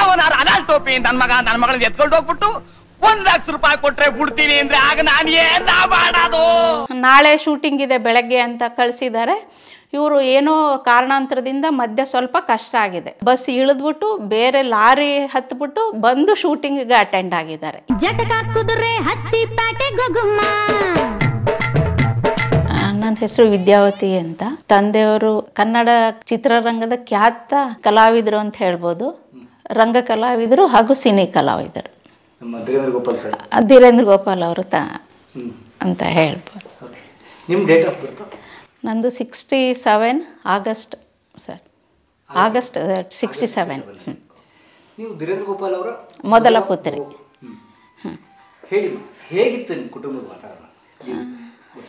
ಯಾವನಾರು ಅದಾಲ್ ಟೋಪಿ ನನ್ ಮಗ ನನ್ ಮಗಳನ್ನ ಎತ್ಕೊಂಡು ಹೋಗ್ಬಿಟ್ಟು ಒಂದ್ ಲಕ್ಷ ರೂಪಾಯಿ ಕೊಟ್ರೆ ಬಿಡ್ತೀನಿ ಅಂದ್ರೆ ಆಗ ನಾನ್ ಏನ ಮಾಡೋದು ನಾಳೆ ಶೂಟಿಂಗ್ ಇದೆ ಬೆಳಗ್ಗೆ ಅಂತ ಕಳ್ಸಿದ್ದಾರೆ ಇವರು ಏನೋ ಕಾರಣಾಂತರದಿಂದ ಮಧ್ಯ ಸ್ವಲ್ಪ ಕಷ್ಟ ಆಗಿದೆ ಬಸ್ ಇಳಿದ್ಬಿಟ್ಟು ಬೇರೆ ಲಾರಿ ಹತ್ಬಿಟ್ಟು ಬಂದು ಗೆ ಅಟೆಂಡ್ ಆಗಿದ್ದಾರೆ ಜಟಕ ಹತ್ತಿ ಪ್ಯಾಟೆ ಗುಗುಮ್ಮ ನನ್ನ ಹೆಸರು ವಿದ್ಯಾವತಿ ಅಂತ ತಂದೆಯವರು ಕನ್ನಡ ಚಿತ್ರರಂಗದ ಖ್ಯಾತ ಕಲಾವಿದರು ಅಂತ ಹೇಳ್ಬೋದು ರಂಗ ಕಲಾವಿದರು ಹಾಗೂ ಸಿನಿ ಕಲಾವಿದರು ಧೀರೇಂದ್ರ ಗೋಪಾಲ್ ಅವರು ತ ಅಂತ ಹೇಳ್ಬೋದು ನಂದು sixty seven August sir August sixty seven ಮೊದಲ ಪುತ್ರಿ ಹೇಗಿತ್ತು ನಿಮ್ಮ ಕುಟುಂಬದ ವಾತಾವರಣ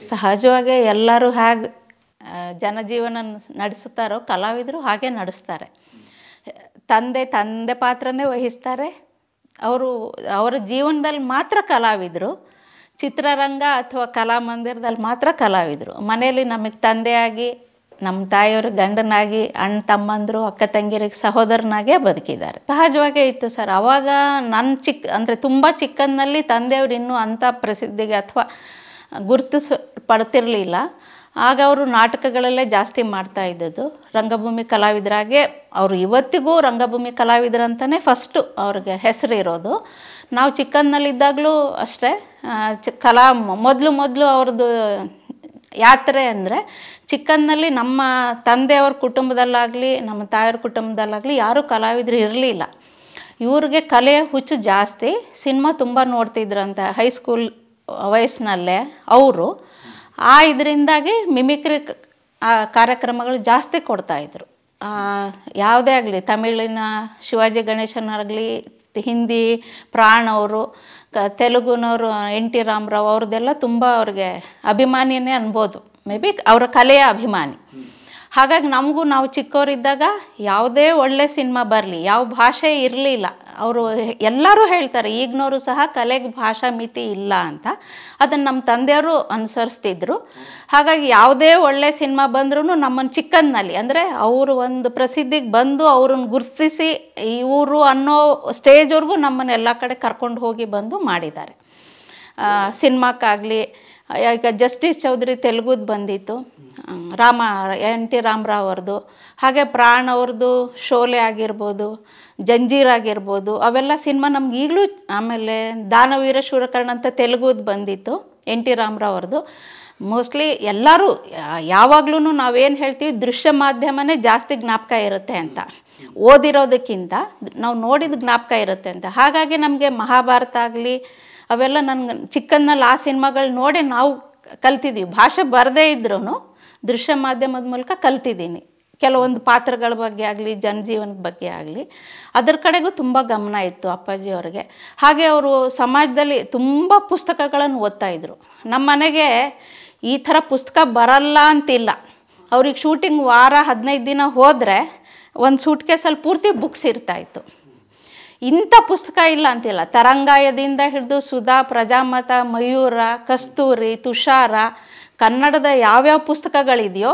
ಸಹಜವಾಗಿ ಎಲ್ಲರೂ ಹೇಗೆ ಜನಜೀವನ ನಡೆಸುತ್ತಾರೋ ಕಲಾವಿದರು ಹಾಗೆ ನಡೆಸ್ತಾರೆ ತಂದೆ ತಂದೆ ಪಾತ್ರನೇ ವಹಿಸ್ತಾರೆ ಅವರು ಅವರ ಜೀವನದಲ್ಲಿ ಮಾತ್ರ ಕಲಾವಿದರು ಚಿತ್ರರಂಗ ಅಥವಾ ಕಲಾಮಂದಿರದಲ್ಲಿ ಮಾತ್ರ ಕಲಾವಿದರು ಮನೆಯಲ್ಲಿ ನಮಗೆ ತಂದೆಯಾಗಿ ನಮ್ಮ ತಾಯಿಯವರು ಗಂಡನಾಗಿ ಅಣ್ಣ ತಮ್ಮಂದರು ಅಕ್ಕ ತಂಗಿರಿಗೆ ಸಹೋದರನಾಗೇ ಬದುಕಿದ್ದಾರೆ ಸಹಜವಾಗೇ ಇತ್ತು ಸರ್ ಆವಾಗ ನನ್ನ ಚಿಕ್ಕ ಅಂದರೆ ತುಂಬ ಚಿಕ್ಕಂದಿನಲ್ಲಿ ತಂದೆಯವರು ಇನ್ನೂ ಅಂಥ ಪ್ರಸಿದ್ಧಿಗೆ ಅಥವಾ ಗುರುತಿಸ ಪಡ್ತಿರಲಿಲ್ಲ ಆಗ ಅವರು ನಾಟಕಗಳಲ್ಲೇ ಜಾಸ್ತಿ ಮಾಡ್ತಾ ಇದ್ದದ್ದು ರಂಗಭೂಮಿ ಕಲಾವಿದರಾಗೆ ಅವರು ಇವತ್ತಿಗೂ ರಂಗಭೂಮಿ ಅಂತಲೇ ಫಸ್ಟು ಅವ್ರಿಗೆ ಹೆಸರು ಇರೋದು ನಾವು ಚಿಕ್ಕನ್ನಲ್ಲಿದ್ದಾಗಲೂ ಅಷ್ಟೇ ಕಲಾ ಮೊದಲು ಮೊದಲು ಅವ್ರದ್ದು ಯಾತ್ರೆ ಅಂದರೆ ಚಿಕ್ಕನ್ನಲ್ಲಿ ನಮ್ಮ ತಂದೆಯವ್ರ ಕುಟುಂಬದಲ್ಲಾಗಲಿ ನಮ್ಮ ತಾಯಿಯವ್ರ ಕುಟುಂಬದಲ್ಲಾಗಲಿ ಯಾರೂ ಕಲಾವಿದರು ಇರಲಿಲ್ಲ ಇವ್ರಿಗೆ ಕಲೆ ಹುಚ್ಚು ಜಾಸ್ತಿ ಸಿನಿಮಾ ತುಂಬ ನೋಡ್ತಿದ್ರಂತೆ ಹೈಸ್ಕೂಲ್ ವಯಸ್ಸಿನಲ್ಲೇ ಅವರು ಆ ಇದರಿಂದಾಗಿ ಮಿಮಿಕ್ರಿ ಕಾರ್ಯಕ್ರಮಗಳು ಜಾಸ್ತಿ ಕೊಡ್ತಾಯಿದ್ರು ಯಾವುದೇ ಆಗಲಿ ತಮಿಳಿನ ಶಿವಾಜಿ ಗಣೇಶನಾಗಲಿ ಹಿಂದಿ ಪ್ರಾಣವರು ಕ ತೆಲುಗುನವರು ಎನ್ ಟಿ ರಾಮರಾವ್ ಅವ್ರದ್ದೆಲ್ಲ ತುಂಬ ಅವ್ರಿಗೆ ಅಭಿಮಾನಿಯೇ ಅನ್ಬೋದು ಮೇ ಬಿ ಅವರ ಕಲೆಯ ಅಭಿಮಾನಿ ಹಾಗಾಗಿ ನಮಗೂ ನಾವು ಚಿಕ್ಕವರಿದ್ದಾಗ ಯಾವುದೇ ಒಳ್ಳೆ ಸಿನಿಮಾ ಬರಲಿ ಯಾವ ಭಾಷೆ ಇರಲಿಲ್ಲ ಅವರು ಎಲ್ಲರೂ ಹೇಳ್ತಾರೆ ಈಗಿನವರು ಸಹ ಕಲೆಗೆ ಭಾಷಾ ಮಿತಿ ಇಲ್ಲ ಅಂತ ಅದನ್ನು ನಮ್ಮ ತಂದೆಯವರು ಅನುಸರಿಸ್ತಿದ್ರು ಹಾಗಾಗಿ ಯಾವುದೇ ಒಳ್ಳೆ ಸಿನಿಮಾ ಬಂದ್ರೂ ನಮ್ಮನ್ನು ಚಿಕ್ಕಂದಿನಲ್ಲಿ ಅಂದರೆ ಅವರು ಒಂದು ಪ್ರಸಿದ್ಧಿಗೆ ಬಂದು ಅವ್ರನ್ನ ಗುರುತಿಸಿ ಇವರು ಅನ್ನೋ ಸ್ಟೇಜ್ವರೆಗೂ ನಮ್ಮನ್ನೆಲ್ಲ ಕಡೆ ಕರ್ಕೊಂಡು ಹೋಗಿ ಬಂದು ಮಾಡಿದ್ದಾರೆ ಸಿನಿಮಾಕ್ಕಾಗಲಿ ಈಗ ಜಸ್ಟಿಸ್ ಚೌಧರಿ ತೆಲುಗುದು ಬಂದಿತ್ತು ರಾಮ ಎನ್ ಟಿ ರಾಮರಾವ್ ಅವ್ರದ್ದು ಹಾಗೆ ಪ್ರಾಣ್ ಅವ್ರದ್ದು ಶೋಲೆ ಆಗಿರ್ಬೋದು ಜಂಜೀರ್ ಆಗಿರ್ಬೋದು ಅವೆಲ್ಲ ಸಿನಿಮಾ ನಮ್ಗೆ ಈಗಲೂ ಆಮೇಲೆ ದಾನವೀರ ಶೂರಕರ್ಣ ಅಂತ ತೆಲುಗುದು ಬಂದಿತ್ತು ಎನ್ ಟಿ ರಾಮರಾವ್ ಅವ್ರದ್ದು ಮೋಸ್ಟ್ಲಿ ಎಲ್ಲರೂ ಯಾವಾಗ್ಲೂ ನಾವೇನು ಹೇಳ್ತೀವಿ ದೃಶ್ಯ ಮಾಧ್ಯಮನೇ ಜಾಸ್ತಿ ಜ್ಞಾಪಕ ಇರುತ್ತೆ ಅಂತ ಓದಿರೋದಕ್ಕಿಂತ ನಾವು ನೋಡಿದ ಜ್ಞಾಪಕ ಇರುತ್ತೆ ಅಂತ ಹಾಗಾಗಿ ನಮಗೆ ಮಹಾಭಾರತ ಆಗಲಿ ಅವೆಲ್ಲ ನನ್ಗೆ ಚಿಕ್ಕಂದಲ್ಲಿ ಆ ಸಿನಿಮಾಗಳು ನೋಡಿ ನಾವು ಕಲ್ತಿದ್ದೀವಿ ಭಾಷೆ ಬರದೇ ಇದ್ರೂ ದೃಶ್ಯ ಮಾಧ್ಯಮದ ಮೂಲಕ ಕಲ್ತಿದ್ದೀನಿ ಕೆಲವೊಂದು ಪಾತ್ರಗಳ ಬಗ್ಗೆ ಆಗಲಿ ಜನಜೀವನದ ಬಗ್ಗೆ ಆಗಲಿ ಅದರ ಕಡೆಗೂ ತುಂಬ ಗಮನ ಇತ್ತು ಅಪ್ಪಾಜಿ ಅವರಿಗೆ ಹಾಗೆ ಅವರು ಸಮಾಜದಲ್ಲಿ ತುಂಬ ಪುಸ್ತಕಗಳನ್ನು ಓದ್ತಾಯಿದ್ರು ನಮ್ಮ ಮನೆಗೆ ಈ ಥರ ಪುಸ್ತಕ ಬರಲ್ಲ ಅಂತಿಲ್ಲ ಅವ್ರಿಗೆ ಶೂಟಿಂಗ್ ವಾರ ಹದಿನೈದು ದಿನ ಹೋದರೆ ಒಂದು ಸೂಟ್ ಕೇಸಲ್ಲಿ ಪೂರ್ತಿ ಬುಕ್ಸ್ ಇರ್ತಾಯಿತ್ತು ಇಂಥ ಪುಸ್ತಕ ಇಲ್ಲ ಅಂತಿಲ್ಲ ತರಂಗಾಯದಿಂದ ಹಿಡಿದು ಸುಧಾ ಪ್ರಜಾಮತ ಮಯೂರ ಕಸ್ತೂರಿ ತುಷಾರ ಕನ್ನಡದ ಯಾವ್ಯಾವ ಪುಸ್ತಕಗಳಿದೆಯೋ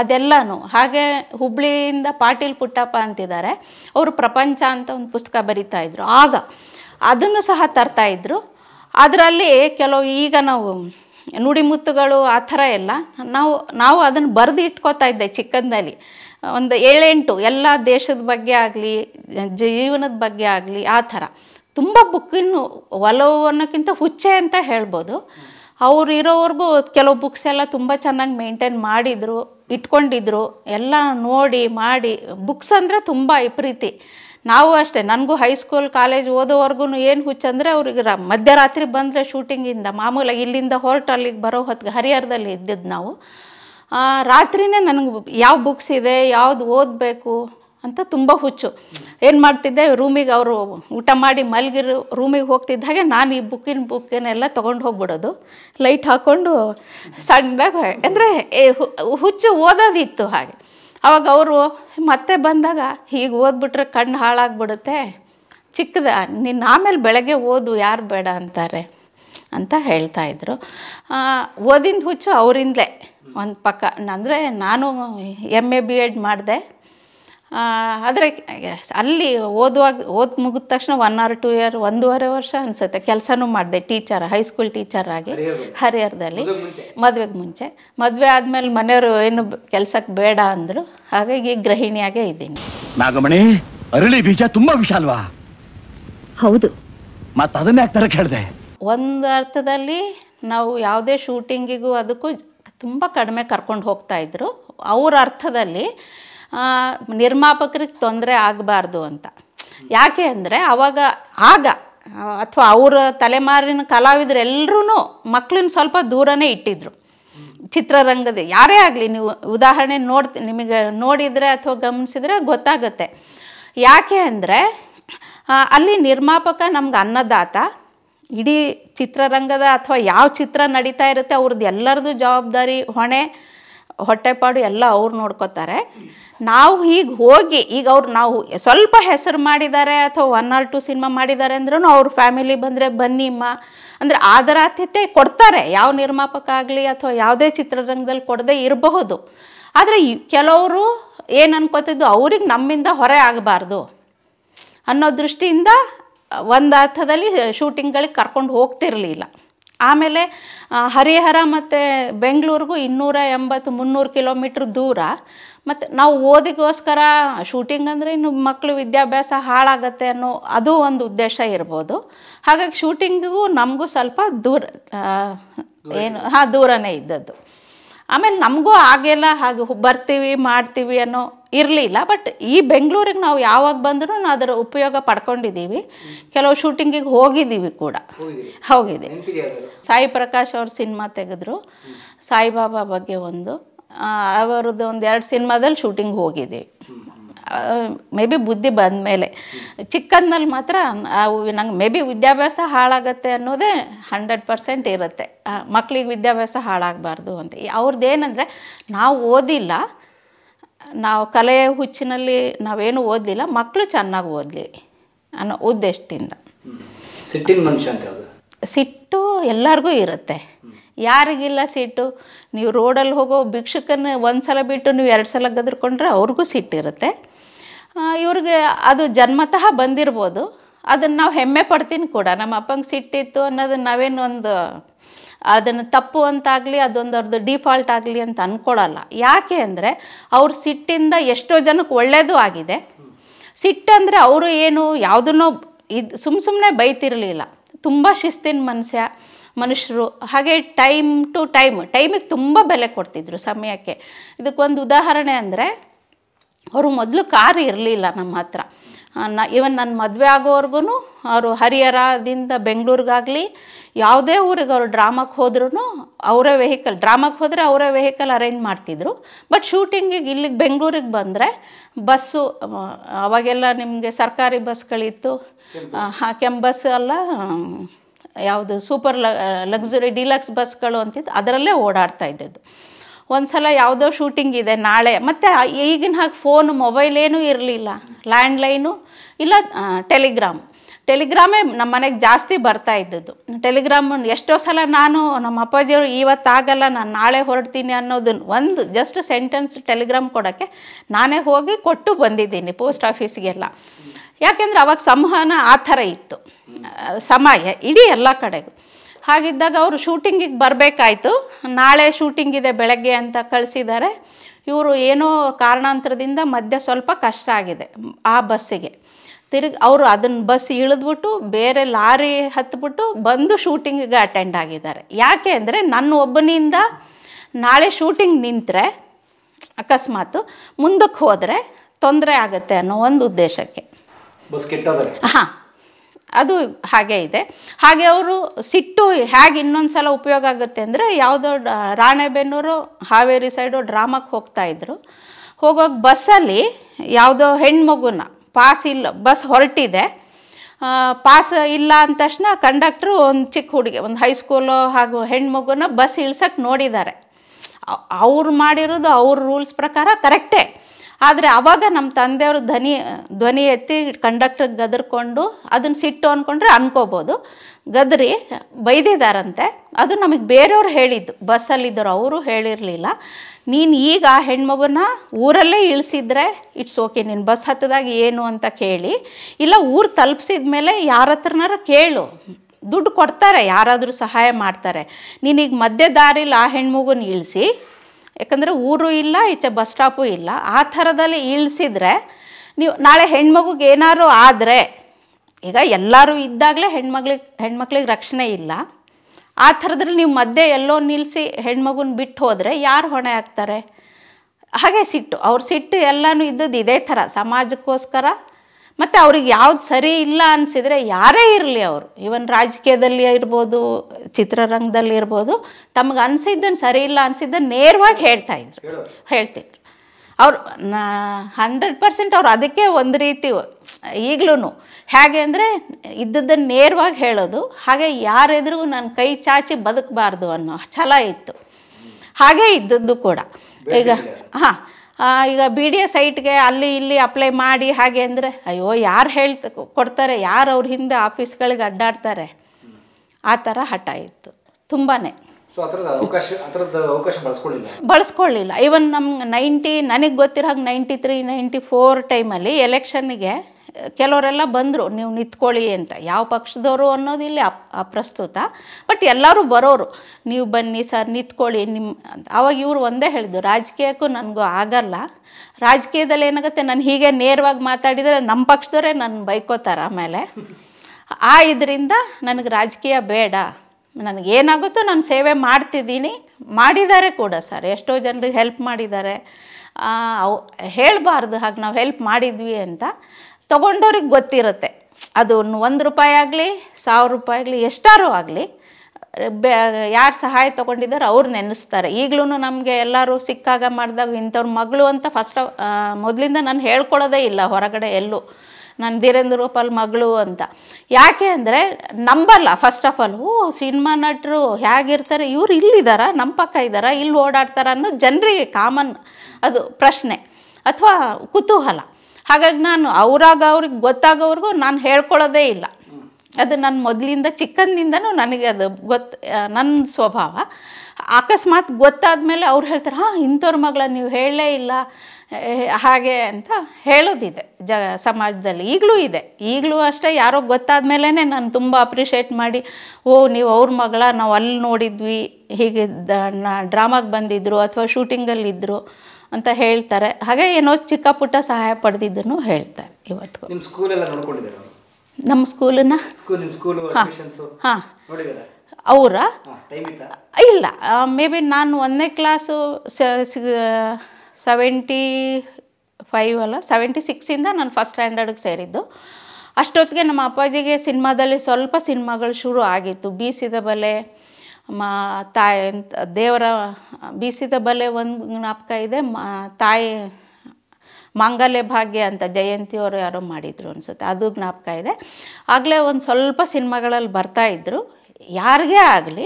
ಅದೆಲ್ಲನೂ ಹಾಗೆ ಹುಬ್ಳಿಯಿಂದ ಪಾಟೀಲ್ ಪುಟ್ಟಪ್ಪ ಅಂತಿದ್ದಾರೆ ಅವರು ಪ್ರಪಂಚ ಅಂತ ಒಂದು ಪುಸ್ತಕ ಬರಿತಾ ಇದ್ರು ಆಗ ಅದನ್ನು ಸಹ ತರ್ತಾ ಇದ್ದರು ಅದರಲ್ಲಿ ಕೆಲವು ಈಗ ನಾವು ನುಡಿಮುತ್ತುಗಳು ಆ ಥರ ಎಲ್ಲ ನಾವು ನಾವು ಅದನ್ನು ಬರೆದು ಇಟ್ಕೋತಾ ಇದ್ದೆ ಚಿಕ್ಕಂದಲ್ಲಿ ಒಂದು ಏಳೆಂಟು ಎಲ್ಲ ದೇಶದ ಬಗ್ಗೆ ಆಗಲಿ ಜೀವನದ ಬಗ್ಗೆ ಆಗಲಿ ಆ ಥರ ತುಂಬ ಬುಕ್ಕಿನ ಒಲವು ಅನ್ನೋಕ್ಕಿಂತ ಹುಚ್ಚೆ ಅಂತ ಹೇಳ್ಬೋದು ಅವ್ರು ಇರೋವರೆಗೂ ಕೆಲವು ಬುಕ್ಸ್ ಎಲ್ಲ ತುಂಬ ಚೆನ್ನಾಗಿ ಮೇಂಟೈನ್ ಮಾಡಿದರು ಇಟ್ಕೊಂಡಿದ್ರು ಎಲ್ಲ ನೋಡಿ ಮಾಡಿ ಬುಕ್ಸ್ ಅಂದರೆ ತುಂಬ ವಿಪ್ರೀತಿ ನಾವು ಅಷ್ಟೇ ನನಗೂ ಹೈಸ್ಕೂಲ್ ಕಾಲೇಜ್ ಓದೋವರೆಗೂ ಏನು ಹುಚ್ಚಂದರೆ ಅವ್ರಿಗೆ ರ ಮಧ್ಯರಾತ್ರಿ ಬಂದರೆ ಶೂಟಿಂಗಿಂದ ಮಾಮೂಲಾಗಿ ಇಲ್ಲಿಂದ ಹೊರಟು ಅಲ್ಲಿಗೆ ಬರೋ ಹೊತ್ತಿಗೆ ಹರಿಹರದಲ್ಲಿ ಇದ್ದಿದ್ದು ನಾವು ರಾತ್ರಿನೇ ನನಗೆ ಯಾವ ಬುಕ್ಸ್ ಇದೆ ಯಾವ್ದು ಓದಬೇಕು ಅಂತ ತುಂಬ ಹುಚ್ಚು ಏನು ಮಾಡ್ತಿದ್ದೆ ರೂಮಿಗೆ ಅವರು ಊಟ ಮಾಡಿ ಮಲಗಿರು ರೂಮಿಗೆ ಹೋಗ್ತಿದ್ದ ಹಾಗೆ ನಾನು ಈ ಬುಕ್ಕಿನ ಬುಕ್ಕಿನೆಲ್ಲ ತೊಗೊಂಡು ಹೋಗ್ಬಿಡೋದು ಲೈಟ್ ಹಾಕ್ಕೊಂಡು ಸಣ್ಣದಾಗ ಅಂದರೆ ಹುಚ್ಚು ಓದೋದಿತ್ತು ಹಾಗೆ ಅವಾಗ ಅವರು ಮತ್ತೆ ಬಂದಾಗ ಹೀಗೆ ಓದ್ಬಿಟ್ರೆ ಕಣ್ಣು ಹಾಳಾಗ್ಬಿಡುತ್ತೆ ಚಿಕ್ಕದ ನೀನು ಆಮೇಲೆ ಬೆಳಗ್ಗೆ ಓದು ಯಾರು ಬೇಡ ಅಂತಾರೆ ಅಂತ ಹೇಳ್ತಾಯಿದ್ರು ಓದಿಂದ ಹುಚ್ಚು ಅವರಿಂದಲೇ ಒಂದು ಪಕ್ಕ ಅಂದರೆ ನಾನು ಎಮ್ ಎ ಬಿ ಎಡ್ ಮಾಡಿದೆ ಆದರೆ ಅಲ್ಲಿ ಓದುವಾಗ ಓದಿ ಮುಗಿದ ತಕ್ಷಣ ಒನ್ ಆರ್ ಟು ಇಯರ್ ಒಂದೂವರೆ ವರ್ಷ ಅನಿಸುತ್ತೆ ಕೆಲಸನೂ ಮಾಡಿದೆ ಟೀಚರ್ ಹೈಸ್ಕೂಲ್ ಟೀಚರಾಗಿ ಹರಿಹರದಲ್ಲಿ ಮದುವೆಗೆ ಮುಂಚೆ ಮದುವೆ ಆದಮೇಲೆ ಮನೆಯವರು ಏನು ಕೆಲಸಕ್ಕೆ ಬೇಡ ಅಂದರು ಹಾಗಾಗಿ ಗೃಹಿಣಿಯಾಗೇ ಇದ್ದೀನಿ ನಾಗಮಣಿ ಅರಳಿ ಬೀಜ ತುಂಬ ವಿಶಾಲ್ವಾ ಹೌದು ಮತ್ತು ಅದನ್ನೇ ಒಂದು ಅರ್ಥದಲ್ಲಿ ನಾವು ಯಾವುದೇ ಶೂಟಿಂಗಿಗೂ ಅದಕ್ಕೂ ತುಂಬ ಕಡಿಮೆ ಕರ್ಕೊಂಡು ಹೋಗ್ತಾಯಿದ್ರು ಅವ್ರ ಅರ್ಥದಲ್ಲಿ ನಿರ್ಮಾಪಕರಿಗೆ ತೊಂದರೆ ಆಗಬಾರ್ದು ಅಂತ ಯಾಕೆ ಅಂದರೆ ಆವಾಗ ಆಗ ಅಥವಾ ಅವರ ತಲೆಮಾರಿನ ಕಲಾವಿದರೆಲ್ಲರೂ ಮಕ್ಕಳನ್ನ ಸ್ವಲ್ಪ ದೂರನೇ ಇಟ್ಟಿದ್ರು ಚಿತ್ರರಂಗದ ಯಾರೇ ಆಗಲಿ ನೀವು ಉದಾಹರಣೆ ನೋಡ್ತಿ ನಿಮಗೆ ನೋಡಿದರೆ ಅಥವಾ ಗಮನಿಸಿದರೆ ಗೊತ್ತಾಗುತ್ತೆ ಯಾಕೆ ಅಂದರೆ ಅಲ್ಲಿ ನಿರ್ಮಾಪಕ ನಮ್ಗೆ ಅನ್ನದಾತ ಇಡೀ ಚಿತ್ರರಂಗದ ಅಥವಾ ಯಾವ ಚಿತ್ರ ನಡೀತಾ ಇರುತ್ತೆ ಅವ್ರದ್ದು ಎಲ್ಲರದು ಜವಾಬ್ದಾರಿ ಹೊಣೆ ಹೊಟ್ಟೆಪಾಡು ಎಲ್ಲ ಅವ್ರು ನೋಡ್ಕೋತಾರೆ ನಾವು ಹೀಗೆ ಹೋಗಿ ಈಗ ಅವ್ರು ನಾವು ಸ್ವಲ್ಪ ಹೆಸರು ಮಾಡಿದ್ದಾರೆ ಅಥವಾ ಒನ್ ಆರ್ ಟು ಸಿನಿಮಾ ಮಾಡಿದ್ದಾರೆ ಅಂದ್ರೂ ಅವ್ರ ಫ್ಯಾಮಿಲಿ ಬಂದರೆ ಬನ್ನಿಮ್ಮ ಅಂದರೆ ಆದರ ಆತಿಥ್ಯ ಕೊಡ್ತಾರೆ ಯಾವ ನಿರ್ಮಾಪಕ ಆಗಲಿ ಅಥವಾ ಯಾವುದೇ ಚಿತ್ರರಂಗದಲ್ಲಿ ಕೊಡದೇ ಇರಬಹುದು ಆದರೆ ಕೆಲವರು ಏನು ಅನ್ಕೋತಿದ್ದು ಅವ್ರಿಗೆ ನಮ್ಮಿಂದ ಹೊರೆ ಆಗಬಾರ್ದು ಅನ್ನೋ ದೃಷ್ಟಿಯಿಂದ ಒಂದು ಅರ್ಥದಲ್ಲಿ ಶೂಟಿಂಗ್ಗಳಿಗೆ ಕರ್ಕೊಂಡು ಹೋಗ್ತಿರಲಿಲ್ಲ ಆಮೇಲೆ ಹರಿಹರ ಮತ್ತು ಬೆಂಗಳೂರಿಗೂ ಇನ್ನೂರ ಎಂಬತ್ತು ಮುನ್ನೂರು ಕಿಲೋಮೀಟ್ರ್ ದೂರ ಮತ್ತು ನಾವು ಓದಿಗೋಸ್ಕರ ಶೂಟಿಂಗ್ ಅಂದರೆ ಇನ್ನು ಮಕ್ಕಳು ವಿದ್ಯಾಭ್ಯಾಸ ಹಾಳಾಗತ್ತೆ ಅನ್ನೋ ಅದು ಒಂದು ಉದ್ದೇಶ ಇರ್ಬೋದು ಹಾಗಾಗಿ ಶೂಟಿಂಗಿಗೂ ನಮಗೂ ಸ್ವಲ್ಪ ದೂರ ಏನು ಹಾಂ ದೂರನೇ ಇದ್ದದ್ದು ಆಮೇಲೆ ನಮಗೂ ಆಗೆಲ್ಲ ಹಾಗೆ ಬರ್ತೀವಿ ಮಾಡ್ತೀವಿ ಅನ್ನೋ ಇರಲಿಲ್ಲ ಬಟ್ ಈ ಬೆಂಗಳೂರಿಗೆ ನಾವು ಯಾವಾಗ ಬಂದರೂ ಅದರ ಉಪಯೋಗ ಪಡ್ಕೊಂಡಿದ್ದೀವಿ ಕೆಲವು ಶೂಟಿಂಗಿಗೆ ಹೋಗಿದ್ದೀವಿ ಕೂಡ ಹೋಗಿದ್ದೀವಿ ಸಾಯಿ ಪ್ರಕಾಶ್ ಅವ್ರ ಸಿನಿಮಾ ತೆಗೆದ್ರು ಸಾಯಿಬಾಬಾ ಬಗ್ಗೆ ಒಂದು ಅವರದ್ದು ಒಂದು ಎರಡು ಸಿನಿಮಾದಲ್ಲಿ ಶೂಟಿಂಗ್ ಹೋಗಿದ್ದೀವಿ ಮೇ ಬಿ ಬುದ್ಧಿ ಬಂದ ಮೇಲೆ ಚಿಕ್ಕಂದಲ್ಲಿ ಮಾತ್ರ ನಂಗೆ ಮೇ ಬಿ ವಿದ್ಯಾಭ್ಯಾಸ ಹಾಳಾಗತ್ತೆ ಅನ್ನೋದೇ ಹಂಡ್ರೆಡ್ ಪರ್ಸೆಂಟ್ ಇರುತ್ತೆ ಮಕ್ಳಿಗೆ ವಿದ್ಯಾಭ್ಯಾಸ ಹಾಳಾಗಬಾರ್ದು ಅಂತ ಅವ್ರದ್ದು ಏನಂದರೆ ನಾವು ಓದಿಲ್ಲ ನಾವು ಕಲೆಯ ಹುಚ್ಚಿನಲ್ಲಿ ನಾವೇನು ಓದಲಿಲ್ಲ ಮಕ್ಕಳು ಚೆನ್ನಾಗಿ ಓದಲಿ ಅನ್ನೋ ಉದ್ದೇಶದಿಂದ ಮನುಷ್ಯ ಸಿಟ್ಟು ಎಲ್ಲರಿಗೂ ಇರುತ್ತೆ ಯಾರಿಗಿಲ್ಲ ಸಿಟ್ಟು ನೀವು ರೋಡಲ್ಲಿ ಹೋಗೋ ಭಿಕ್ಷಕನ ಒಂದು ಸಲ ಬಿಟ್ಟು ನೀವು ಎರಡು ಸಲ ಗದ್ರಕೊಂಡ್ರೆ ಅವ್ರಿಗೂ ಸಿಟ್ಟಿರುತ್ತೆ ಇವ್ರಿಗೆ ಅದು ಜನ್ಮತಃ ಬಂದಿರ್ಬೋದು ಅದನ್ನು ನಾವು ಹೆಮ್ಮೆ ಪಡ್ತೀನಿ ಕೂಡ ನಮ್ಮ ಅಪ್ಪಂಗೆ ಸಿಟ್ಟಿತ್ತು ಅನ್ನೋದನ್ನ ನಾವೇನು ಒಂದು ಅದನ್ನು ತಪ್ಪು ಅಂತಾಗಲಿ ಅದೊಂದು ಅವ್ರದ್ದು ಡಿಫಾಲ್ಟ್ ಆಗಲಿ ಅಂತ ಅಂದ್ಕೊಳ್ಳಲ್ಲ ಯಾಕೆ ಅಂದರೆ ಅವ್ರ ಸಿಟ್ಟಿಂದ ಎಷ್ಟೋ ಜನಕ್ಕೆ ಒಳ್ಳೆಯದು ಆಗಿದೆ ಸಿಟ್ಟಂದರೆ ಅವರು ಏನು ಯಾವುದನ್ನೋ ಇದು ಸುಮ್ಮ ಸುಮ್ಮನೆ ಬೈತಿರಲಿಲ್ಲ ತುಂಬ ಶಿಸ್ತಿನ ಮನುಷ್ಯ ಮನುಷ್ಯರು ಹಾಗೆ ಟೈಮ್ ಟು ಟೈಮ್ ಟೈಮಿಗೆ ತುಂಬ ಬೆಲೆ ಕೊಡ್ತಿದ್ರು ಸಮಯಕ್ಕೆ ಇದಕ್ಕೊಂದು ಉದಾಹರಣೆ ಅಂದರೆ ಅವರು ಮೊದಲು ಕಾರ್ ಇರಲಿಲ್ಲ ನಮ್ಮ ಹತ್ರ ನ ಇವನ್ ನನ್ನ ಮದುವೆ ಆಗೋವರೆಗೂ ಅವರು ಹರಿಹರದಿಂದ ಬೆಂಗಳೂರಿಗಾಗಲಿ ಯಾವುದೇ ಊರಿಗೆ ಅವರು ಡ್ರಾಮಾಕ್ಕೆ ಹೋದ್ರೂ ಅವರೇ ವೆಹಿಕಲ್ ಡ್ರಾಮಾಕ್ಕೆ ಹೋದರೆ ಅವರೇ ವೆಹಿಕಲ್ ಅರೇಂಜ್ ಮಾಡ್ತಿದ್ರು ಬಟ್ ಶೂಟಿಂಗಿಗೆ ಇಲ್ಲಿಗೆ ಬೆಂಗಳೂರಿಗೆ ಬಂದರೆ ಬಸ್ಸು ಅವಾಗೆಲ್ಲ ನಿಮಗೆ ಸರ್ಕಾರಿ ಬಸ್ಗಳಿತ್ತು ಹಾಂ ಬಸ್ ಅಲ್ಲ ಯಾವುದು ಸೂಪರ್ ಲಕ್ಸುರಿ ಡಿಲಕ್ಸ್ ಬಸ್ಗಳು ಅಂತಿದ್ದು ಅದರಲ್ಲೇ ಓಡಾಡ್ತಾ ಇದ್ದದ್ದು ಒಂದು ಸಲ ಯಾವುದೋ ಶೂಟಿಂಗ್ ಇದೆ ನಾಳೆ ಮತ್ತು ಈಗಿನ ಹಾಗೆ ಫೋನ್ ಮೊಬೈಲೇನೂ ಇರಲಿಲ್ಲ ಲ್ಯಾಂಡ್ಲೈನು ಇಲ್ಲ ಟೆಲಿಗ್ರಾಮ್ ಟೆಲಿಗ್ರಾಮೇ ನಮ್ಮ ಮನೆಗೆ ಜಾಸ್ತಿ ಬರ್ತಾ ಇದ್ದದ್ದು ಟೆಲಿಗ್ರಾಮ್ ಎಷ್ಟೋ ಸಲ ನಾನು ನಮ್ಮ ಅಪ್ಪಾಜಿಯವರು ಇವತ್ತಾಗಲ್ಲ ನಾನು ನಾಳೆ ಹೊರಡ್ತೀನಿ ಅನ್ನೋದನ್ನು ಒಂದು ಜಸ್ಟ್ ಸೆಂಟೆನ್ಸ್ ಟೆಲಿಗ್ರಾಮ್ ಕೊಡೋಕ್ಕೆ ನಾನೇ ಹೋಗಿ ಕೊಟ್ಟು ಬಂದಿದ್ದೀನಿ ಪೋಸ್ಟ್ ಆಫೀಸ್ಗೆಲ್ಲ ಯಾಕೆಂದರೆ ಅವಾಗ ಸಂವಹನ ಆ ಥರ ಇತ್ತು ಸಮಯ ಇಡೀ ಎಲ್ಲ ಕಡೆಗೂ ಹಾಗಿದ್ದಾಗ ಅವರು ಶೂಟಿಂಗಿಗೆ ಬರಬೇಕಾಯ್ತು ನಾಳೆ ಶೂಟಿಂಗ್ ಇದೆ ಬೆಳಗ್ಗೆ ಅಂತ ಕಳಿಸಿದ್ದಾರೆ ಇವರು ಏನೋ ಕಾರಣಾಂತರದಿಂದ ಮಧ್ಯೆ ಸ್ವಲ್ಪ ಕಷ್ಟ ಆಗಿದೆ ಆ ಬಸ್ಸಿಗೆ ತಿರುಗಿ ಅವರು ಅದನ್ನು ಬಸ್ ಇಳಿದ್ಬಿಟ್ಟು ಬೇರೆ ಲಾರಿ ಹತ್ಬಿಟ್ಟು ಬಂದು ಶೂಟಿಂಗಿಗೆ ಅಟೆಂಡ್ ಆಗಿದ್ದಾರೆ ಯಾಕೆ ಅಂದರೆ ನನ್ನ ಒಬ್ಬನಿಂದ ನಾಳೆ ಶೂಟಿಂಗ್ ನಿಂತರೆ ಅಕಸ್ಮಾತು ಮುಂದಕ್ಕೆ ಹೋದರೆ ತೊಂದರೆ ಆಗುತ್ತೆ ಅನ್ನೋ ಒಂದು ಉದ್ದೇಶಕ್ಕೆ ಹಾಂ ಅದು ಹಾಗೆ ಇದೆ ಹಾಗೆ ಅವರು ಸಿಟ್ಟು ಹೇಗೆ ಇನ್ನೊಂದು ಸಲ ಉಪಯೋಗ ಆಗುತ್ತೆ ಅಂದರೆ ಯಾವುದೋ ರಾಣೆಬೆನ್ನೂರು ಹಾವೇರಿ ಸೈಡು ಡ್ರಾಮಾಕ್ಕೆ ಹೋಗ್ತಾ ಹೋಗೋಕ್ಕೆ ಬಸ್ಸಲ್ಲಿ ಯಾವುದೋ ಹೆಣ್ಮಗುನ ಪಾಸ್ ಇಲ್ಲ ಬಸ್ ಹೊರಟಿದೆ ಪಾಸ್ ಇಲ್ಲ ಅಂದ ತಕ್ಷಣ ಕಂಡಕ್ಟ್ರು ಒಂದು ಚಿಕ್ಕ ಹುಡುಗಿ ಒಂದು ಹೈಸ್ಕೂಲು ಹಾಗೂ ಹೆಣ್ಮಗುನ ಬಸ್ ಇಳ್ಸೋಕ್ಕೆ ನೋಡಿದ್ದಾರೆ ಅವ್ರು ಮಾಡಿರೋದು ಅವ್ರ ರೂಲ್ಸ್ ಪ್ರಕಾರ ಕರೆಕ್ಟೇ ಆದರೆ ಅವಾಗ ನಮ್ಮ ತಂದೆಯವರು ಧ್ವನಿ ಧ್ವನಿ ಎತ್ತಿ ಕಂಡಕ್ಟರ್ ಗದರ್ಕೊಂಡು ಅದನ್ನು ಸಿಟ್ಟು ಅಂದ್ಕೊಂಡ್ರೆ ಅನ್ಕೋಬೋದು ಗದರಿ ಬೈದಿದಾರಂತೆ ಅದು ನಮಗೆ ಬೇರೆಯವ್ರು ಹೇಳಿದ್ದು ಬಸ್ಸಲ್ಲಿದ್ದರು ಅವರು ಹೇಳಿರಲಿಲ್ಲ ನೀನು ಈಗ ಆ ಹೆಣ್ಮಗುನ ಊರಲ್ಲೇ ಇಳಿಸಿದ್ರೆ ಇಟ್ಸ್ ಓಕೆ ನೀನು ಬಸ್ ಹತ್ತದಾಗ ಏನು ಅಂತ ಕೇಳಿ ಇಲ್ಲ ಊರು ತಲುಪಿಸಿದ ಮೇಲೆ ಯಾರ ಹತ್ರನಾರು ಕೇಳು ದುಡ್ಡು ಕೊಡ್ತಾರೆ ಯಾರಾದರೂ ಸಹಾಯ ಮಾಡ್ತಾರೆ ನೀನೀಗ ಮಧ್ಯ ದಾರಿಲಿ ಆ ಹೆಣ್ಮಗುನ ಇಳಿಸಿ ಯಾಕಂದರೆ ಊರು ಇಲ್ಲ ಈಚೆ ಬಸ್ ಸ್ಟಾಪು ಇಲ್ಲ ಆ ಥರದಲ್ಲಿ ಇಳಿಸಿದ್ರೆ ನೀವು ನಾಳೆ ಹೆಣ್ಮಗುಗೆ ಏನಾದರೂ ಆದರೆ ಈಗ ಎಲ್ಲರೂ ಇದ್ದಾಗಲೇ ಹೆಣ್ಮಗ್ಳಿಗೆ ಹೆಣ್ಮಕ್ಳಿಗೆ ರಕ್ಷಣೆ ಇಲ್ಲ ಆ ಥರದ್ರಲ್ಲಿ ನೀವು ಮಧ್ಯೆ ಎಲ್ಲೋ ನಿಲ್ಲಿಸಿ ಹೆಣ್ಮಗುನ ಬಿಟ್ಟು ಹೋದರೆ ಯಾರು ಹೊಣೆ ಆಗ್ತಾರೆ ಹಾಗೆ ಸಿಟ್ಟು ಅವ್ರ ಸಿಟ್ಟು ಎಲ್ಲನೂ ಇದ್ದದ್ದು ಇದೇ ಥರ ಸಮಾಜಕ್ಕೋಸ್ಕರ ಮತ್ತು ಅವ್ರಿಗೆ ಯಾವ್ದು ಸರಿ ಇಲ್ಲ ಅನಿಸಿದರೆ ಯಾರೇ ಇರಲಿ ಅವರು ಇವನ್ ರಾಜಕೀಯದಲ್ಲಿ ಇರ್ಬೋದು ಚಿತ್ರರಂಗದಲ್ಲಿ ಇರ್ಬೋದು ತಮಗೆ ಅನಿಸಿದ್ದನ್ನು ಸರಿ ಇಲ್ಲ ಅನಿಸಿದ್ದನ್ನು ನೇರವಾಗಿ ಹೇಳ್ತಾ ಇದ್ರು ಹೇಳ್ತಿದ್ರು ಅವ್ರು ನ ಹಂಡ್ರೆಡ್ ಪರ್ಸೆಂಟ್ ಅವ್ರು ಅದಕ್ಕೆ ಒಂದು ರೀತಿ ಈಗಲೂ ಹೇಗೆ ಅಂದರೆ ಇದ್ದದ್ದನ್ನು ನೇರವಾಗಿ ಹೇಳೋದು ಹಾಗೆ ಯಾರೆದುರಿಗೂ ನನ್ನ ಕೈ ಚಾಚಿ ಬದುಕಬಾರ್ದು ಅನ್ನೋ ಛಲ ಇತ್ತು ಹಾಗೇ ಇದ್ದದ್ದು ಕೂಡ ಈಗ ಹಾಂ ಈಗ ಬಿ ಡಿ ಎ ಸೈಟ್ಗೆ ಅಲ್ಲಿ ಇಲ್ಲಿ ಅಪ್ಲೈ ಮಾಡಿ ಹಾಗೆ ಅಂದರೆ ಅಯ್ಯೋ ಯಾರು ಹೇಳ್ತ ಕೊಡ್ತಾರೆ ಯಾರು ಅವ್ರ ಹಿಂದೆ ಆಫೀಸ್ಗಳಿಗೆ ಅಡ್ಡಾಡ್ತಾರೆ ಆ ಥರ ಹಠ ಇತ್ತು ತುಂಬಾ ಬಳಸ್ಕೊಳ್ಳಿಲ್ಲ ಈವನ್ ನಮ್ಗೆ ನೈಂಟಿ ನನಗೆ ಗೊತ್ತಿರೋ ಹಾಗೆ ನೈಂಟಿ ತ್ರೀ ನೈಂಟಿ ಫೋರ್ ಟೈಮಲ್ಲಿ ಎಲೆಕ್ಷನ್ಗೆ ಕೆಲವರೆಲ್ಲ ಬಂದರು ನೀವು ನಿಂತ್ಕೊಳ್ಳಿ ಅಂತ ಯಾವ ಪಕ್ಷದವರು ಅನ್ನೋದು ಇಲ್ಲಿ ಅಪ್ ಅಪ್ರಸ್ತುತ ಬಟ್ ಎಲ್ಲರೂ ಬರೋರು ನೀವು ಬನ್ನಿ ಸರ್ ನಿಂತ್ಕೊಳ್ಳಿ ನಿಮ್ಮ ಆವಾಗ ಇವರು ಒಂದೇ ಹೇಳಿದ್ರು ರಾಜಕೀಯಕ್ಕೂ ನನಗೂ ಆಗಲ್ಲ ರಾಜಕೀಯದಲ್ಲಿ ಏನಾಗುತ್ತೆ ನಾನು ಹೀಗೆ ನೇರವಾಗಿ ಮಾತಾಡಿದರೆ ನಮ್ಮ ಪಕ್ಷದವರೇ ನನ್ನ ಬೈಕೋತಾರೆ ಆಮೇಲೆ ಆ ಇದರಿಂದ ನನಗೆ ರಾಜಕೀಯ ಬೇಡ ನನಗೇನಾಗುತ್ತೋ ನಾನು ಸೇವೆ ಮಾಡ್ತಿದ್ದೀನಿ ಮಾಡಿದ್ದಾರೆ ಕೂಡ ಸರ್ ಎಷ್ಟೋ ಜನರಿಗೆ ಹೆಲ್ಪ್ ಮಾಡಿದ್ದಾರೆ ಅವು ಹೇಳಬಾರ್ದು ಹಾಗೆ ನಾವು ಹೆಲ್ಪ್ ಮಾಡಿದ್ವಿ ಅಂತ ತೊಗೊಂಡವ್ರಿಗೆ ಗೊತ್ತಿರುತ್ತೆ ಅದು ಒಂದು ರೂಪಾಯಿ ಆಗಲಿ ಸಾವಿರ ರೂಪಾಯಿ ಆಗಲಿ ಎಷ್ಟಾರು ಆಗಲಿ ಯಾರು ಸಹಾಯ ತೊಗೊಂಡಿದ್ದಾರೆ ಅವ್ರು ನೆನೆಸ್ತಾರೆ ಈಗಲೂ ನಮಗೆ ಎಲ್ಲರೂ ಸಿಕ್ಕಾಗ ಮಾಡಿದಾಗ ಇಂಥವ್ರ ಮಗಳು ಅಂತ ಫಸ್ಟ್ ಮೊದಲಿಂದ ನಾನು ಹೇಳ್ಕೊಳ್ಳೋದೇ ಇಲ್ಲ ಹೊರಗಡೆ ಎಲ್ಲೂ ನಾನು ಧೀರೇಂದ್ರ ರೂಪಲ್ ಮಗಳು ಅಂತ ಯಾಕೆ ಅಂದರೆ ನಂಬಲ್ಲ ಫಸ್ಟ್ ಆಫ್ ಆಲ್ ಓ ಸಿನಿಮಾ ನಟರು ಹೇಗಿರ್ತಾರೆ ಇವ್ರು ಇಲ್ಲಿದ್ದಾರಾ ನಮ್ಮ ಪಕ್ಕ ಇದ್ದಾರಾ ಇಲ್ಲಿ ಓಡಾಡ್ತಾರ ಅನ್ನೋ ಜನರಿಗೆ ಕಾಮನ್ ಅದು ಪ್ರಶ್ನೆ ಅಥವಾ ಕುತೂಹಲ ಹಾಗಾಗಿ ನಾನು ಅವ್ರಾಗ ಅವ್ರಿಗೆ ಗೊತ್ತಾಗೋವ್ರಿಗೂ ನಾನು ಹೇಳ್ಕೊಳ್ಳೋದೇ ಇಲ್ಲ ಅದು ನನ್ನ ಮೊದಲಿಂದ ಚಿಕ್ಕಂದಿಂದನೂ ನನಗೆ ಅದು ಗೊತ್ತು ನನ್ನ ಸ್ವಭಾವ ಅಕಸ್ಮಾತ್ ಗೊತ್ತಾದ ಮೇಲೆ ಅವ್ರು ಹೇಳ್ತಾರೆ ಹಾಂ ಇಂಥವ್ರ ಮಗಳ ನೀವು ಹೇಳಲೇ ಇಲ್ಲ ಹಾಗೆ ಅಂತ ಹೇಳೋದಿದೆ ಜ ಸಮಾಜದಲ್ಲಿ ಈಗಲೂ ಇದೆ ಈಗಲೂ ಅಷ್ಟೇ ಯಾರೋ ಗೊತ್ತಾದ ಮೇಲೇ ನಾನು ತುಂಬ ಅಪ್ರಿಷಿಯೇಟ್ ಮಾಡಿ ಓ ನೀವು ಅವ್ರ ಮಗಳ ನಾವು ಅಲ್ಲಿ ನೋಡಿದ್ವಿ ಹೀಗೆ ಡ್ರಾಮಾಗೆ ಬಂದಿದ್ದರು ಅಥವಾ ಶೂಟಿಂಗಲ್ಲಿದ್ದರು ಅಂತ ಹೇಳ್ತಾರೆ ಹಾಗೆ ಏನೋ ಚಿಕ್ಕ ಪುಟ್ಟ ಸಹಾಯ ಪಡೆದಿದ್ದನ್ನು ಹೇಳ್ತಾರೆ ಇವತ್ತು ನಿಮ್ಮ ನಮ್ಮ ಸ್ಕೂಲನ್ನು ಹಾಂ ಅವರ ಇಲ್ಲ ಮೇ ಬಿ ನಾನು ಒಂದನೇ ಕ್ಲಾಸು ಸೆವೆಂಟಿ ಫೈವ್ ಅಲ್ಲ ಸೆವೆಂಟಿ ಸಿಕ್ಸಿಂದ ನಾನು ಫಸ್ಟ್ ಸ್ಟ್ಯಾಂಡರ್ಡ್ಗೆ ಸೇರಿದ್ದು ಅಷ್ಟೊತ್ತಿಗೆ ನಮ್ಮ ಅಪ್ಪಾಜಿಗೆ ಸಿನಿಮಾದಲ್ಲಿ ಸ್ವಲ್ಪ ಸಿನಿಮಾಗಳು ಶುರು ಆಗಿತ್ತು ಬೀಸಿದ ಬಲೆ ಮಾ ತಾಯಿ ದೇವರ ಬೀಸಿದ ಬಲೆ ಒಂದು ಜ್ಞಾಪಕ ಇದೆ ಮ ತಾಯಿ ಮಾಂಗಲ್ಯ ಭಾಗ್ಯ ಅಂತ ಜಯಂತಿಯವರು ಯಾರೋ ಮಾಡಿದರು ಅನಿಸುತ್ತೆ ಅದು ಜ್ಞಾಪಕ ಇದೆ ಆಗಲೇ ಒಂದು ಸ್ವಲ್ಪ ಸಿನಿಮಾಗಳಲ್ಲಿ ಇದ್ದರು ಯಾರಿಗೇ ಆಗಲಿ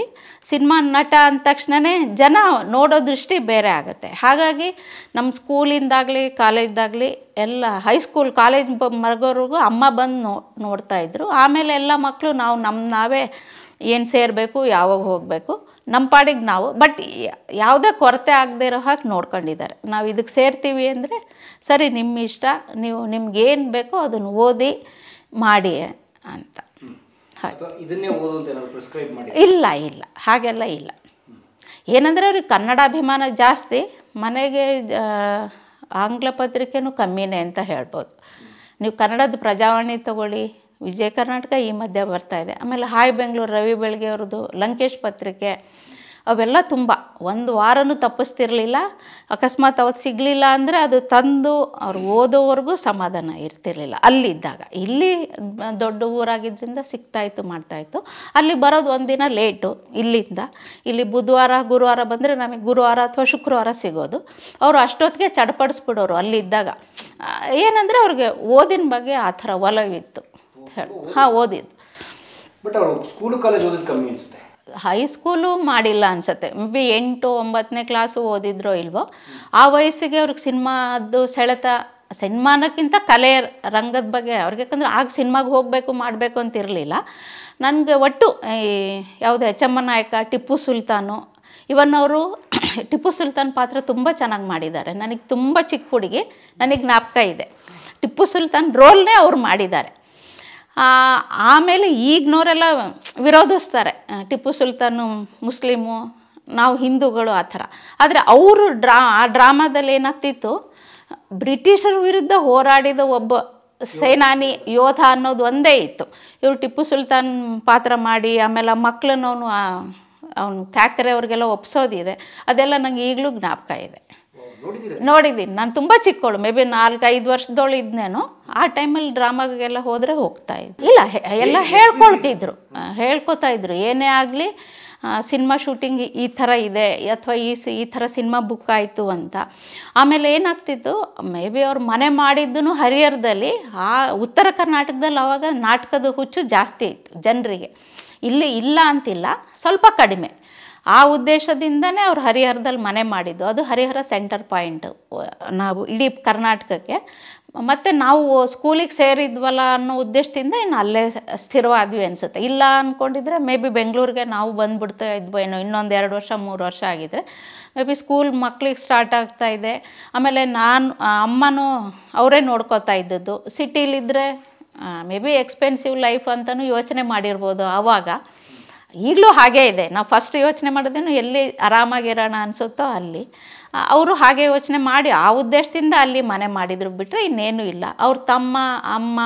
ಸಿನಿಮಾ ನಟ ಅಂದ ತಕ್ಷಣವೇ ಜನ ನೋಡೋ ದೃಷ್ಟಿ ಬೇರೆ ಆಗುತ್ತೆ ಹಾಗಾಗಿ ನಮ್ಮ ಸ್ಕೂಲಿಂದಾಗಲಿ ಕಾಲೇಜ್ದಾಗಲಿ ಎಲ್ಲ ಹೈಸ್ಕೂಲ್ ಕಾಲೇಜ್ ಮರಗೋರಿಗೂ ಅಮ್ಮ ಬಂದು ನೋ ನೋಡ್ತಾಯಿದ್ರು ಆಮೇಲೆ ಎಲ್ಲ ಮಕ್ಕಳು ನಾವು ನಮ್ಮ ನಾವೇ ಏನು ಸೇರಬೇಕು ಯಾವಾಗ ಹೋಗಬೇಕು ನಮ್ಮ ಪಾಡಿಗೆ ನಾವು ಬಟ್ ಯಾವುದೇ ಕೊರತೆ ಆಗದೆ ಇರೋ ಹಾಗೆ ನೋಡ್ಕೊಂಡಿದ್ದಾರೆ ನಾವು ಇದಕ್ಕೆ ಸೇರ್ತೀವಿ ಅಂದರೆ ಸರಿ ನಿಮ್ಮ ಇಷ್ಟ ನೀವು ನಿಮ್ಗೆ ಏನು ಬೇಕೋ ಅದನ್ನು ಓದಿ ಮಾಡಿ ಅಂತ ಇಲ್ಲ ಇಲ್ಲ ಹಾಗೆಲ್ಲ ಇಲ್ಲ ಏನಂದರೆ ಅವ್ರಿಗೆ ಕನ್ನಡ ಅಭಿಮಾನ ಜಾಸ್ತಿ ಮನೆಗೆ ಆಂಗ್ಲ ಪತ್ರಿಕೆನೂ ಕಮ್ಮಿನೇ ಅಂತ ಹೇಳ್ಬೋದು ನೀವು ಕನ್ನಡದ ಪ್ರಜಾವಾಣಿ ತಗೊಳ್ಳಿ ವಿಜಯ ಕರ್ನಾಟಕ ಈ ಮಧ್ಯೆ ಬರ್ತಾಯಿದೆ ಆಮೇಲೆ ಹಾಯ್ ಬೆಂಗಳೂರು ರವಿ ಬೆಳಗ್ಗೆ ಅವ್ರದ್ದು ಲಂಕೇಶ್ ಪತ್ರಿಕೆ ಅವೆಲ್ಲ ತುಂಬ ಒಂದು ವಾರನೂ ತಪ್ಪಿಸ್ತಿರ್ಲಿಲ್ಲ ಅಕಸ್ಮಾತ್ ಅವತ್ತು ಸಿಗಲಿಲ್ಲ ಅಂದರೆ ಅದು ತಂದು ಅವ್ರು ಓದೋವರೆಗೂ ಸಮಾಧಾನ ಇರ್ತಿರ್ಲಿಲ್ಲ ಅಲ್ಲಿದ್ದಾಗ ಇಲ್ಲಿ ದೊಡ್ಡ ಊರಾಗಿದ್ದರಿಂದ ಸಿಗ್ತಾಯಿತ್ತು ಮಾಡ್ತಾಯಿತ್ತು ಅಲ್ಲಿ ಬರೋದು ಒಂದಿನ ಲೇಟು ಇಲ್ಲಿಂದ ಇಲ್ಲಿ ಬುಧವಾರ ಗುರುವಾರ ಬಂದರೆ ನಮಗೆ ಗುರುವಾರ ಅಥವಾ ಶುಕ್ರವಾರ ಸಿಗೋದು ಅವರು ಅಷ್ಟೊತ್ತಿಗೆ ಚಡಪಡಿಸ್ಬಿಡೋರು ಅಲ್ಲಿದ್ದಾಗ ಏನಂದರೆ ಅವ್ರಿಗೆ ಓದಿನ ಬಗ್ಗೆ ಆ ಥರ ಒಲವಿತ್ತು ಹಾ ಹಾಂ ಓದಿದ್ದು ಹೈಸ್ಕೂಲು ಮಾಡಿಲ್ಲ ಮೇ ಬಿ ಎಂಟು ಒಂಬತ್ತನೇ ಕ್ಲಾಸು ಓದಿದ್ರೋ ಇಲ್ವೋ ಆ ವಯಸ್ಸಿಗೆ ಅವ್ರಿಗೆ ಸಿನಿಮಾದ್ದು ಸೆಳೆತ ಸಿನಿಮಾನಕ್ಕಿಂತ ಕಲೆ ರಂಗದ ಬಗ್ಗೆ ಅವ್ರಿಗೆ ಯಾಕಂದ್ರೆ ಆಗ ಸಿನಿಮಾಗೆ ಹೋಗಬೇಕು ಮಾಡಬೇಕು ಅಂತ ಇರಲಿಲ್ಲ ನನಗೆ ಒಟ್ಟು ಈ ಯಾವುದು ಎಚ್ ಎಮ್ಮ ನಾಯಕ ಟಿಪ್ಪು ಸುಲ್ತಾನು ಇವನ್ ಅವರು ಟಿಪ್ಪು ಸುಲ್ತಾನ್ ಪಾತ್ರ ತುಂಬ ಚೆನ್ನಾಗಿ ಮಾಡಿದ್ದಾರೆ ನನಗೆ ತುಂಬ ಚಿಕ್ಕ ಹುಡುಗಿ ನನಗೆ ಜ್ಞಾಪಕ ಇದೆ ಟಿಪ್ಪು ಸುಲ್ತಾನ್ ರೋಲ್ನೇ ಅವ್ರು ಮಾಡಿದ್ದಾರೆ ಆಮೇಲೆ ಈಗಿನವರೆಲ್ಲ ವಿರೋಧಿಸ್ತಾರೆ ಟಿಪ್ಪು ಸುಲ್ತಾನು ಮುಸ್ಲಿಮು ನಾವು ಹಿಂದೂಗಳು ಆ ಥರ ಆದರೆ ಅವರು ಡ್ರಾ ಆ ಡ್ರಾಮಾದಲ್ಲಿ ಏನಾಗ್ತಿತ್ತು ಬ್ರಿಟಿಷರ ವಿರುದ್ಧ ಹೋರಾಡಿದ ಒಬ್ಬ ಸೇನಾನಿ ಯೋಧ ಅನ್ನೋದು ಒಂದೇ ಇತ್ತು ಇವರು ಟಿಪ್ಪು ಸುಲ್ತಾನ್ ಪಾತ್ರ ಮಾಡಿ ಆಮೇಲೆ ಮಕ್ಕಳನ್ನವನು ಅವನು ಥ್ಯಾಕರೆ ಅವ್ರಿಗೆಲ್ಲ ಒಪ್ಸೋದಿದೆ ಅದೆಲ್ಲ ನನಗೆ ಈಗಲೂ ಜ್ಞಾಪಕ ಇದೆ ನೋಡಿದ್ದೀನಿ ನಾನು ತುಂಬ ಚಿಕ್ಕವಳು ಮೇ ಬಿ ನಾಲ್ಕು ಐದು ಇದ್ನೇನು ಆ ಟೈಮಲ್ಲಿ ಡ್ರಾಮಾಗೆಲ್ಲ ಹೋದರೆ ಹೋಗ್ತಾ ಇದ್ದೆ ಇಲ್ಲ ಎಲ್ಲ ಹೇಳ್ಕೊಳ್ತಿದ್ರು ಹೇಳ್ಕೊತಾ ಇದ್ರು ಏನೇ ಆಗಲಿ ಸಿನಿಮಾ ಶೂಟಿಂಗ್ ಈ ಥರ ಇದೆ ಅಥವಾ ಈ ಸಿ ಈ ಥರ ಸಿನಿಮಾ ಬುಕ್ ಆಯಿತು ಅಂತ ಆಮೇಲೆ ಏನಾಗ್ತಿತ್ತು ಮೇ ಬಿ ಅವ್ರು ಮನೆ ಮಾಡಿದ್ದು ಹರಿಹರದಲ್ಲಿ ಆ ಉತ್ತರ ಕರ್ನಾಟಕದಲ್ಲಿ ಅವಾಗ ನಾಟಕದ ಹುಚ್ಚು ಜಾಸ್ತಿ ಇತ್ತು ಜನರಿಗೆ ಇಲ್ಲಿ ಇಲ್ಲ ಅಂತಿಲ್ಲ ಸ್ವಲ್ಪ ಕಡಿಮೆ ಆ ಉದ್ದೇಶದಿಂದನೇ ಅವರು ಹರಿಹರದಲ್ಲಿ ಮನೆ ಮಾಡಿದ್ದು ಅದು ಹರಿಹರ ಸೆಂಟರ್ ಪಾಯಿಂಟ್ ನಾವು ಇಡೀ ಕರ್ನಾಟಕಕ್ಕೆ ಮತ್ತು ನಾವು ಸ್ಕೂಲಿಗೆ ಸೇರಿದ್ವಲ್ಲ ಅನ್ನೋ ಉದ್ದೇಶದಿಂದ ಇನ್ನು ಅಲ್ಲೇ ಸ್ಥಿರವಾದ್ವಿ ಅನಿಸುತ್ತೆ ಇಲ್ಲ ಅಂದ್ಕೊಂಡಿದ್ರೆ ಮೇ ಬಿ ಬೆಂಗಳೂರಿಗೆ ನಾವು ಬಂದುಬಿಡ್ತಾ ಇದ್ವೋ ಏನೋ ಇನ್ನೊಂದು ಎರಡು ವರ್ಷ ಮೂರು ವರ್ಷ ಆಗಿದ್ರೆ ಮೇ ಬಿ ಸ್ಕೂಲ್ ಮಕ್ಳಿಗೆ ಸ್ಟಾರ್ಟ್ ಆಗ್ತಾ ಇದೆ ಆಮೇಲೆ ನಾನು ಅಮ್ಮನೂ ಅವರೇ ನೋಡ್ಕೋತಾ ಇದ್ದದ್ದು ಸಿಟೀಲಿದ್ದರೆ ಮೇ ಬಿ ಎಕ್ಸ್ಪೆನ್ಸಿವ್ ಲೈಫ್ ಅಂತಲೂ ಯೋಚನೆ ಮಾಡಿರ್ಬೋದು ಆವಾಗ ಈಗಲೂ ಹಾಗೇ ಇದೆ ನಾವು ಫಸ್ಟ್ ಯೋಚನೆ ಮಾಡೋದೇನು ಎಲ್ಲಿ ಆರಾಮಾಗಿರೋಣ ಅನಿಸುತ್ತೋ ಅಲ್ಲಿ ಅವರು ಹಾಗೆ ಯೋಚನೆ ಮಾಡಿ ಆ ಉದ್ದೇಶದಿಂದ ಅಲ್ಲಿ ಮನೆ ಮಾಡಿದ್ರು ಬಿಟ್ಟರೆ ಇನ್ನೇನು ಇಲ್ಲ ಅವ್ರ ತಮ್ಮ ಅಮ್ಮ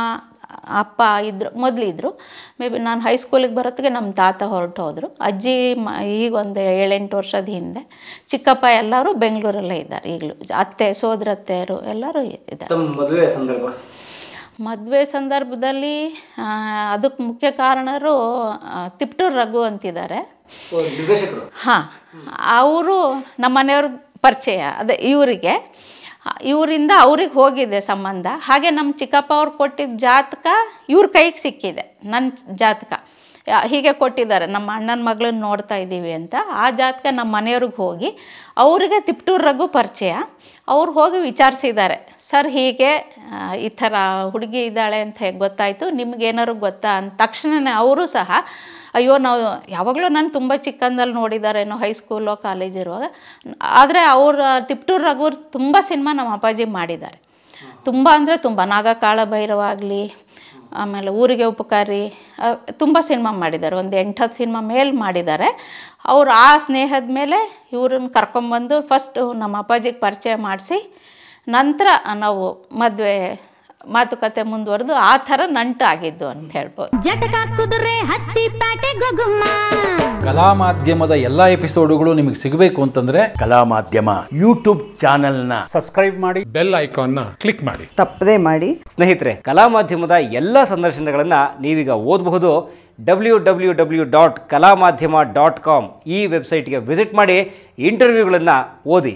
ಅಪ್ಪ ಇದ್ರು ಮೊದಲಿದ್ದರು ಮೇ ಬಿ ನಾನು ಹೈಸ್ಕೂಲಿಗೆ ಬರೋತ್ತಿಗೆ ನಮ್ಮ ತಾತ ಹೊರಟು ಹೋದರು ಅಜ್ಜಿ ಮ ಈಗೊಂದು ಏಳೆಂಟು ವರ್ಷದ ಹಿಂದೆ ಚಿಕ್ಕಪ್ಪ ಎಲ್ಲರೂ ಬೆಂಗಳೂರಲ್ಲೇ ಇದ್ದಾರೆ ಈಗಲೂ ಅತ್ತೆ ಸೋದರತ್ತೆಯರು ಎಲ್ಲರೂ ಇದ್ದಾರೆ ಸಂದರ್ಭ ಮದುವೆ ಸಂದರ್ಭದಲ್ಲಿ ಅದಕ್ಕೆ ಮುಖ್ಯ ಕಾರಣರು ತಿಪ್ಟೂರು ರಘು ಅಂತಿದ್ದಾರೆ ಹಾಂ ಅವರು ನಮ್ಮ ಮನೆಯವ್ರ ಪರಿಚಯ ಅದೇ ಇವರಿಗೆ ಇವರಿಂದ ಅವ್ರಿಗೆ ಹೋಗಿದೆ ಸಂಬಂಧ ಹಾಗೆ ನಮ್ಮ ಚಿಕ್ಕಪ್ಪ ಅವ್ರು ಕೊಟ್ಟಿದ್ದ ಜಾತಕ ಇವ್ರ ಕೈಗೆ ಸಿಕ್ಕಿದೆ ನನ್ನ ಜಾತಕ ಹೀಗೆ ಕೊಟ್ಟಿದ್ದಾರೆ ನಮ್ಮ ಅಣ್ಣನ ಮಗಳನ್ನ ನೋಡ್ತಾ ಇದ್ದೀವಿ ಅಂತ ಆ ಜಾತಕ ನಮ್ಮ ಮನೆಯವ್ರಿಗೆ ಹೋಗಿ ಅವರಿಗೆ ತಿಪ್ಟೂರು ರಘು ಪರಿಚಯ ಅವ್ರು ಹೋಗಿ ವಿಚಾರಿಸಿದ್ದಾರೆ ಸರ್ ಹೀಗೆ ಈ ಥರ ಹುಡುಗಿ ಇದ್ದಾಳೆ ಅಂತ ಹೇಗೆ ಗೊತ್ತಾಯಿತು ನಿಮಗೇನಾದ್ರು ಗೊತ್ತಾ ಅಂದ ತಕ್ಷಣವೇ ಅವರು ಸಹ ಅಯ್ಯೋ ನಾವು ಯಾವಾಗಲೂ ನಾನು ತುಂಬ ಚಿಕ್ಕಂದಲ್ಲಿ ನೋಡಿದಾರೇನೋ ಹೈಸ್ಕೂಲೋ ಕಾಲೇಜ್ ಇರುವಾಗ ಆದರೆ ಅವ್ರ ತಿಪ್ಟೂರು ರಘುವ್ರು ತುಂಬ ಸಿನಿಮಾ ನಮ್ಮ ಅಪ್ಪಾಜಿ ಮಾಡಿದ್ದಾರೆ ತುಂಬ ಅಂದರೆ ತುಂಬ ನಾಗಕಾಳ ಭೈರವಾಗಲಿ ಆಮೇಲೆ ಊರಿಗೆ ಉಪಕಾರಿ ತುಂಬ ಸಿನಿಮಾ ಮಾಡಿದ್ದಾರೆ ಒಂದು ಹತ್ತು ಸಿನಿಮಾ ಮೇಲೆ ಮಾಡಿದ್ದಾರೆ ಅವರು ಆ ಸ್ನೇಹದ ಮೇಲೆ ಇವ್ರನ್ನ ಕರ್ಕೊಂಬಂದು ಫಸ್ಟ್ ನಮ್ಮ ಅಪ್ಪಾಜಿಗೆ ಪರಿಚಯ ಮಾಡಿಸಿ ನಂತರ ನಾವು ಮದುವೆ ಮಾತುಕತೆ ಮುಂದುವರೆದು ಆ ಥರ ಆಗಿದ್ದು ಅಂತ ಹೇಳ್ಬೋದು ಜಟಕ ಕುದುರೆ ಹತ್ತಿ ಕಲಾ ಮಾಧ್ಯಮದ ಎಲ್ಲಾ ಎಪಿಸೋಡುಗಳು ನಿಮಗೆ ಸಿಗಬೇಕು ಅಂತಂದ್ರೆ ಕಲಾ ಮಾಧ್ಯಮ ಯೂಟ್ಯೂಬ್ ಚಾನೆಲ್ ನ ಸಬ್ಸ್ಕ್ರೈಬ್ ಮಾಡಿ ಬೆಲ್ ಐಕಾನ್ ನ ಕ್ಲಿಕ್ ಮಾಡಿ ತಪ್ಪದೇ ಮಾಡಿ ಸ್ನೇಹಿತರೆ ಕಲಾ ಮಾಧ್ಯಮದ ಎಲ್ಲಾ ಸಂದರ್ಶನಗಳನ್ನ ನೀವೀಗ ಓದಬಹುದು ಡಬ್ಲ್ಯೂ ಡಬ್ಲ್ಯೂ ಡಬ್ಲ್ಯೂ ಡಾಟ್ ಕಲಾ ಮಾಧ್ಯಮ ಡಾಟ್ ಕಾಮ್ ಈ ವೆಬ್ಸೈಟ್ಗೆ ವಿಸಿಟ್ ಮಾಡಿ ಇಂಟರ್ವ್ಯೂಗಳನ್ನ ಓದಿ